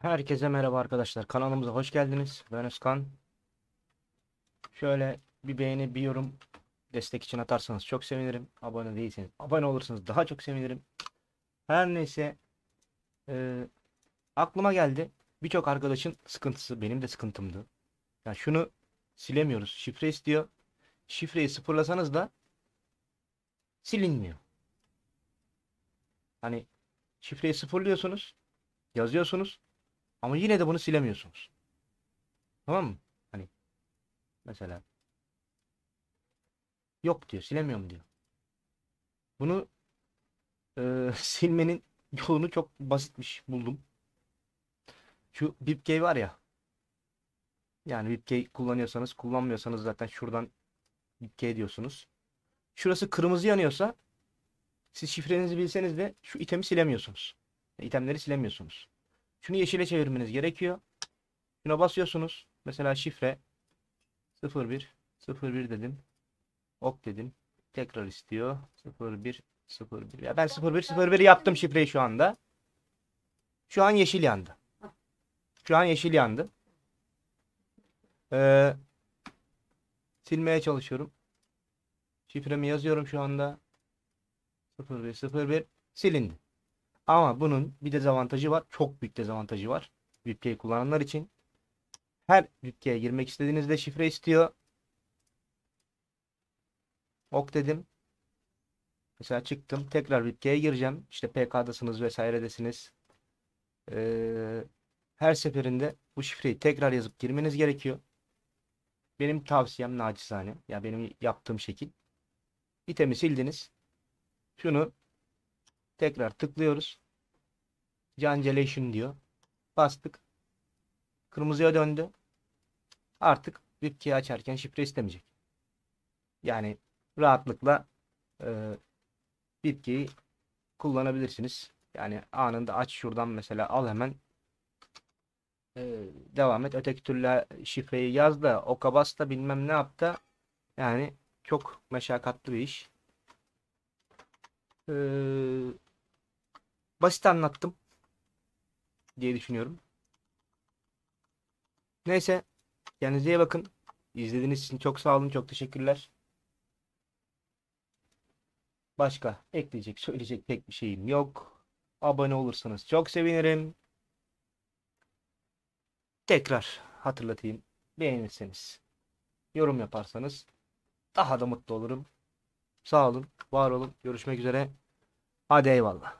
Herkese merhaba arkadaşlar. Kanalımıza hoş geldiniz. Ben Özkan. Şöyle bir beğeni, bir yorum destek için atarsanız çok sevinirim. Abone değilseniz, abone olursanız daha çok sevinirim. Her neyse e, aklıma geldi. Birçok arkadaşın sıkıntısı benim de sıkıntımdı. Yani şunu silemiyoruz. Şifre istiyor. Şifreyi sıfırlasanız da silinmiyor. Hani şifreyi sıfırlıyorsunuz, yazıyorsunuz ama yine de bunu silemiyorsunuz. Tamam mı? Hani mesela yok diyor silemiyorum diyor. Bunu e, silmenin yolunu çok basitmiş buldum. Şu BibKey var ya. Yani BibKey kullanıyorsanız kullanmıyorsanız zaten şuradan BibKey diyorsunuz. Şurası kırmızı yanıyorsa siz şifrenizi bilseniz de şu itemi silemiyorsunuz. İtemleri silemiyorsunuz. Şunu yeşile çevirmeniz gerekiyor. Şuna basıyorsunuz. Mesela şifre 01 01 dedim. Ok dedim. Tekrar istiyor. 01 01. Ya ben 01 01 yaptım şifreyi şu anda. Şu an yeşil yandı. Şu an yeşil yandı. Ee, silmeye çalışıyorum. Şifremi yazıyorum şu anda. 01 01 silindi. Ama bunun bir dezavantajı var. Çok büyük dezavantajı var. VPK'yi kullananlar için. Her VPK'ye girmek istediğinizde şifre istiyor. Ok dedim. Mesela çıktım. Tekrar VPK'ye gireceğim. İşte PK'dasınız vesairedesiniz. Ee, her seferinde bu şifreyi tekrar yazıp girmeniz gerekiyor. Benim tavsiyem nacizane. Ya yani benim yaptığım şekil. İtemi sildiniz. Şunu Tekrar tıklıyoruz. Cancellation diyor. Bastık. Kırmızıya döndü. Artık WebKey açarken şifre istemeyecek. Yani rahatlıkla e, kullanabilirsiniz. Yani anında aç şuradan mesela al hemen e, devam et. Öteki türlü şifreyi yaz da oka bas da bilmem ne yaptı. yani çok meşakkatli bir iş. Ee, Basit anlattım. Diye düşünüyorum. Neyse. Kendinize iyi bakın. İzlediğiniz için çok sağ olun. Çok teşekkürler. Başka ekleyecek, söyleyecek pek bir şeyim yok. Abone olursanız çok sevinirim. Tekrar hatırlatayım. Beğenirseniz, yorum yaparsanız daha da mutlu olurum. Sağ olun, var olun. Görüşmek üzere. Hadi eyvallah.